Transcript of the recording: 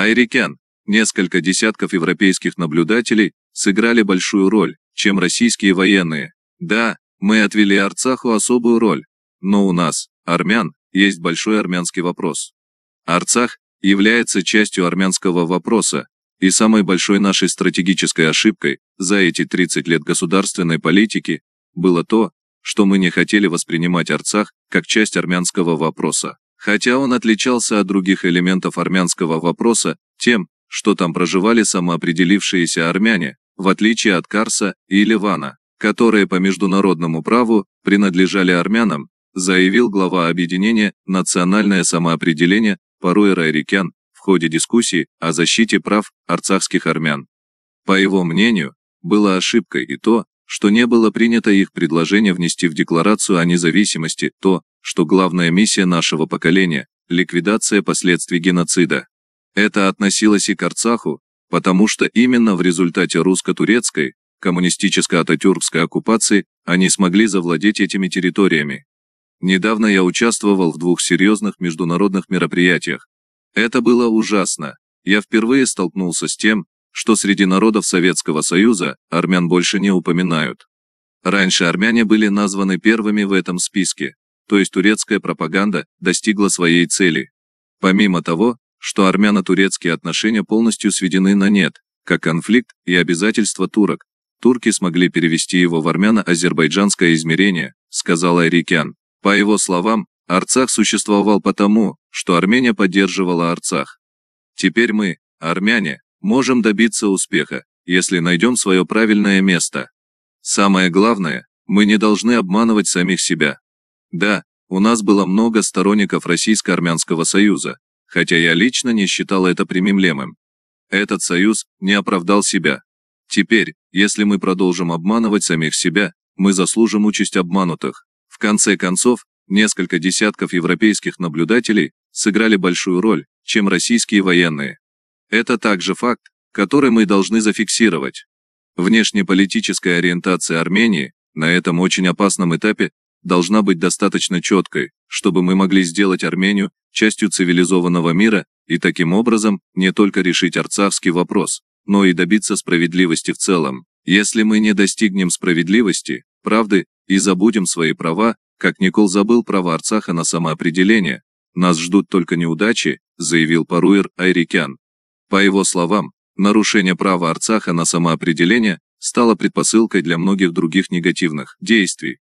Айрикян, несколько десятков европейских наблюдателей сыграли большую роль, чем российские военные. Да, мы отвели Арцаху особую роль, но у нас, армян, есть большой армянский вопрос. Арцах является частью армянского вопроса, и самой большой нашей стратегической ошибкой за эти 30 лет государственной политики было то, что мы не хотели воспринимать Арцах как часть армянского вопроса хотя он отличался от других элементов армянского вопроса тем, что там проживали самоопределившиеся армяне, в отличие от Карса и Ливана, которые по международному праву принадлежали армянам, заявил глава объединения «Национальное самоопределение» Паруэ Райрикян в ходе дискуссии о защите прав арцахских армян. По его мнению, было ошибкой и то, что не было принято их предложение внести в Декларацию о независимости, то, что главная миссия нашего поколения – ликвидация последствий геноцида. Это относилось и к Арцаху, потому что именно в результате русско-турецкой, коммунистическо-ататюркской оккупации они смогли завладеть этими территориями. Недавно я участвовал в двух серьезных международных мероприятиях. Это было ужасно. Я впервые столкнулся с тем, что среди народов Советского Союза армян больше не упоминают. Раньше армяне были названы первыми в этом списке то есть турецкая пропаганда, достигла своей цели. Помимо того, что армяно-турецкие отношения полностью сведены на нет, как конфликт и обязательства турок, турки смогли перевести его в армяно-азербайджанское измерение, сказал Арикян. По его словам, Арцах существовал потому, что Армения поддерживала Арцах. Теперь мы, армяне, можем добиться успеха, если найдем свое правильное место. Самое главное, мы не должны обманывать самих себя. Да, у нас было много сторонников Российско-Армянского союза, хотя я лично не считал это примемлемым. Этот союз не оправдал себя. Теперь, если мы продолжим обманывать самих себя, мы заслужим участь обманутых. В конце концов, несколько десятков европейских наблюдателей сыграли большую роль, чем российские военные. Это также факт, который мы должны зафиксировать. Внешнеполитическая ориентация Армении на этом очень опасном этапе должна быть достаточно четкой, чтобы мы могли сделать Армению частью цивилизованного мира и таким образом не только решить арцавский вопрос, но и добиться справедливости в целом. Если мы не достигнем справедливости, правды и забудем свои права, как Никол забыл права Арцаха на самоопределение, нас ждут только неудачи, заявил Паруэр Айрикян. По его словам, нарушение права Арцаха на самоопределение стало предпосылкой для многих других негативных действий.